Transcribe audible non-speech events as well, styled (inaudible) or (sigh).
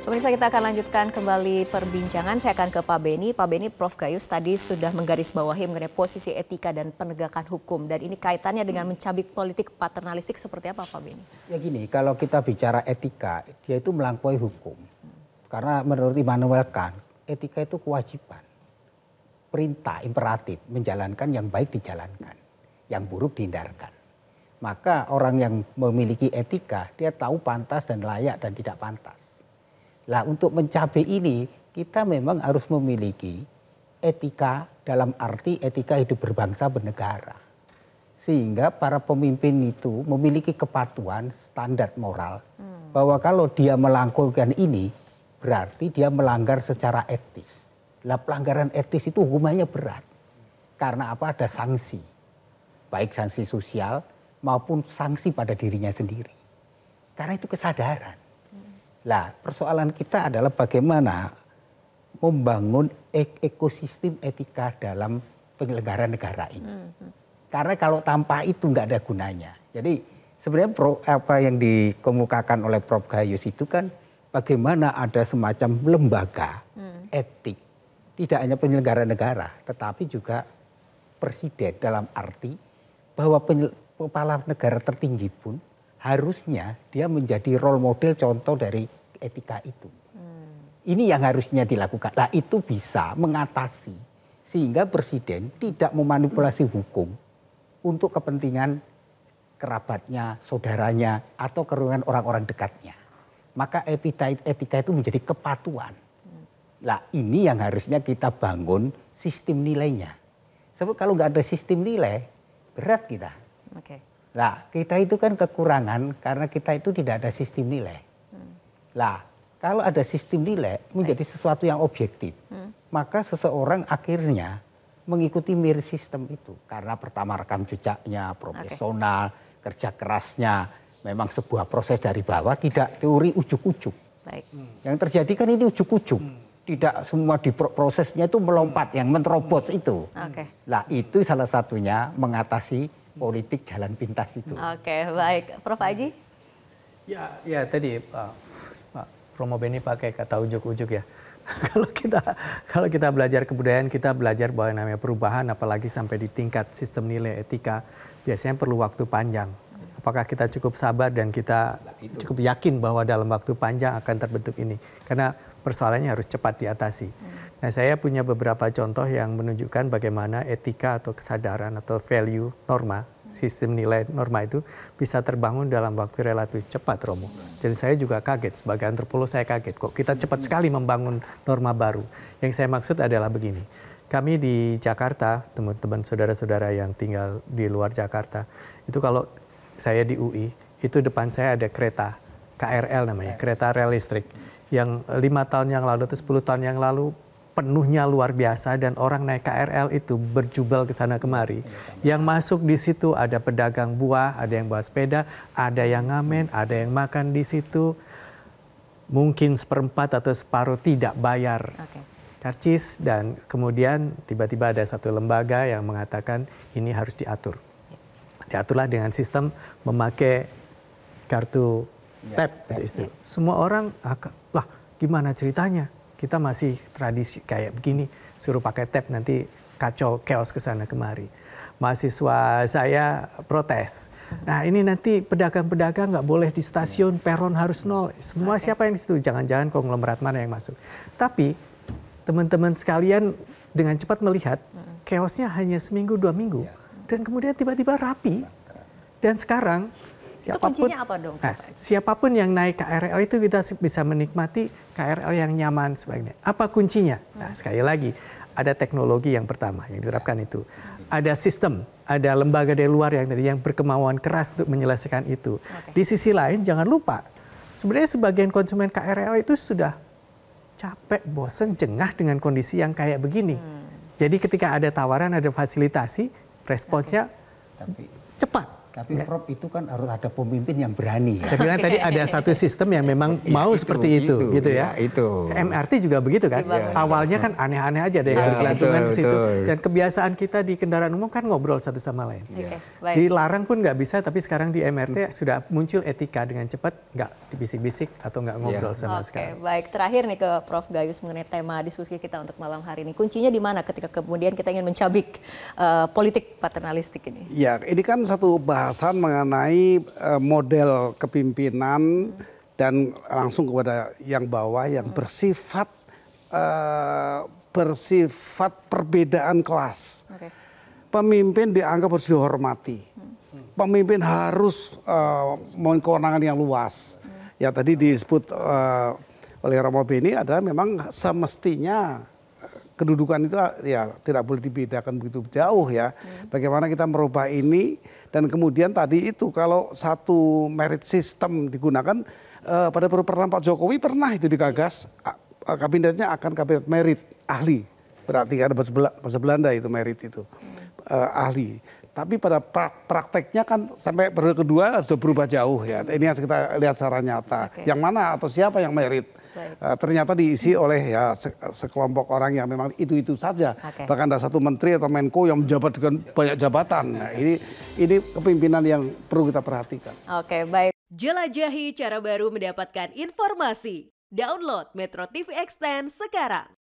Pemirsa kita akan lanjutkan kembali perbincangan. Saya akan ke Pak Beni. Pak Beni, Prof. Gayus tadi sudah menggarisbawahi mengenai posisi etika dan penegakan hukum. Dan ini kaitannya dengan mencabik politik paternalistik seperti apa Pak Beni? Ya gini, kalau kita bicara etika, dia itu melampaui hukum. Karena menurut Immanuel Kant, etika itu kewajiban. Perintah, imperatif, menjalankan yang baik dijalankan. Yang buruk dihindarkan. Maka orang yang memiliki etika, dia tahu pantas dan layak dan tidak pantas Nah untuk mencapai ini kita memang harus memiliki etika dalam arti etika hidup berbangsa bernegara. Sehingga para pemimpin itu memiliki kepatuhan standar moral hmm. bahwa kalau dia melakukan ini berarti dia melanggar secara etis. Lah pelanggaran etis itu hukumannya berat. Karena apa ada sanksi. Baik sanksi sosial maupun sanksi pada dirinya sendiri. Karena itu kesadaran. Nah, persoalan kita adalah bagaimana membangun ek ekosistem etika dalam penyelenggara negara ini. Hmm, hmm. Karena kalau tanpa itu nggak ada gunanya. Jadi sebenarnya pro, apa yang dikemukakan oleh Prof. Gayus itu kan bagaimana ada semacam lembaga hmm. etik. Tidak hanya penyelenggara negara, tetapi juga presiden dalam arti bahwa kepala negara tertinggi pun harusnya dia menjadi role model contoh dari etika itu. Ini yang harusnya dilakukan. Nah itu bisa mengatasi sehingga presiden tidak memanipulasi hukum untuk kepentingan kerabatnya, saudaranya, atau kerungan orang-orang dekatnya. Maka etika itu menjadi kepatuan. Nah ini yang harusnya kita bangun sistem nilainya. Sebab kalau nggak ada sistem nilai, berat kita. Okay lah kita itu kan kekurangan karena kita itu tidak ada sistem nilai. Lah, kalau ada sistem nilai menjadi sesuatu yang objektif, hmm. maka seseorang akhirnya mengikuti mirip sistem itu karena pertama rekam jejaknya profesional, okay. kerja kerasnya, memang sebuah proses dari bawah tidak teori ujuk-ujuk. Hmm. Yang terjadi kan ini ujuk-ujuk. Hmm. Tidak semua di prosesnya itu melompat yang menerobos hmm. itu. Okay. Nah, itu salah satunya mengatasi politik jalan pintas itu. Oke, okay, baik. Prof. Aji? Ya, ya tadi Pak, Pak Romo Beni pakai kata ujuk-ujuk ya. (laughs) kalau kita kalau kita belajar kebudayaan, kita belajar bahwa namanya perubahan apalagi sampai di tingkat sistem nilai etika biasanya perlu waktu panjang. Apakah kita cukup sabar dan kita cukup yakin bahwa dalam waktu panjang akan terbentuk ini? Karena persoalannya harus cepat diatasi. Nah, saya punya beberapa contoh yang menunjukkan bagaimana etika atau kesadaran atau value norma, sistem nilai norma itu bisa terbangun dalam waktu relatif cepat, Romo. Jadi saya juga kaget, sebagai antropolog saya kaget kok kita cepat sekali membangun norma baru. Yang saya maksud adalah begini, kami di Jakarta, teman-teman saudara-saudara yang tinggal di luar Jakarta, itu kalau saya di UI, itu depan saya ada kereta, KRL namanya, kereta rel listrik. Yang lima tahun yang lalu atau sepuluh tahun yang lalu penuhnya luar biasa dan orang naik KRL itu berjubel ke sana kemari. Yang masuk di situ ada pedagang buah, ada yang bawa sepeda, ada yang ngamen, ada yang makan di situ. Mungkin seperempat atau separuh tidak bayar. karcis dan kemudian tiba-tiba ada satu lembaga yang mengatakan ini harus diatur. Ya. Diaturlah dengan sistem memakai kartu ya, tap, Ya. Semua orang lah gimana ceritanya? kita masih tradisi kayak begini suruh pakai tab nanti kacau chaos ke sana kemari. Mahasiswa saya protes. Nah ini nanti pedagang-pedagang nggak boleh di stasiun, iya. peron harus nol. Semua siapa yang di situ? Jangan-jangan konglomerat mana yang masuk. Tapi teman-teman sekalian dengan cepat melihat hmm. chaosnya hanya seminggu dua minggu iya. dan kemudian tiba-tiba rapi dan sekarang Siapapun, itu kuncinya apa dong? Nah, siapapun yang naik KRL itu kita bisa menikmati KRL yang nyaman sebagainya. Apa kuncinya? Nah, hmm. sekali lagi ada teknologi yang pertama yang diterapkan ya. itu. Ada sistem, ada lembaga dari luar yang tadi yang berkemauan keras untuk menyelesaikan itu. Okay. Di sisi lain jangan lupa sebenarnya sebagian konsumen KRL itu sudah capek, bosen, jengah dengan kondisi yang kayak begini. Hmm. Jadi ketika ada tawaran, ada fasilitasi, responsnya okay. cepat tapi Nggak. Prof itu kan harus ada pemimpin yang berani. Ya? Saya bilang tadi (laughs) ada satu sistem yang memang iya, mau itu, seperti itu, itu, gitu ya. Iya, itu. MRT juga begitu kan. Ya, Awalnya ya. kan aneh-aneh aja deh ya, situ. Dan kebiasaan kita di kendaraan umum kan ngobrol satu sama lain. Ya. Dilarang pun nggak bisa, tapi sekarang di MRT hmm. sudah muncul etika dengan cepat, nggak dibisik-bisik atau nggak ngobrol ya. sama okay, sekali. Baik, terakhir nih ke Prof Gayus mengenai tema diskusi kita untuk malam hari ini. Kuncinya di mana ketika kemudian kita ingin mencabik uh, politik paternalistik ini? Ya, ini kan satu bahasa pembahasan mengenai eh, model kepimpinan dan langsung kepada yang bawah yang bersifat eh, bersifat perbedaan kelas. Pemimpin dianggap harus dihormati. Hmm. Pemimpin harus uh, kewenangan yang luas. Hmm. Ya tadi disebut uh, oleh Romo Beni adalah memang semestinya kedudukan itu ya tidak boleh dibedakan begitu jauh ya. Hmm. Bagaimana kita merubah ini dan kemudian tadi itu kalau satu merit system digunakan eh, pada perpernah Pak Jokowi pernah itu digagas kabinetnya akan kabinet merit ahli. Berarti ada kan bahasa, Bel bahasa Belanda itu merit itu hmm. eh, ahli. Tapi pada pra prakteknya kan sampai periode kedua sudah berubah jauh ya. Ini yang kita lihat secara nyata. Okay. Yang mana atau siapa yang merit uh, ternyata diisi oleh ya se sekelompok orang yang memang itu-itu saja. Okay. Bahkan ada satu menteri atau Menko yang menjabat dengan banyak jabatan. Nah, ini ini kepimpinan yang perlu kita perhatikan. Oke, okay, baik. Jelajahi cara baru mendapatkan informasi. Download Metro TV Extend sekarang.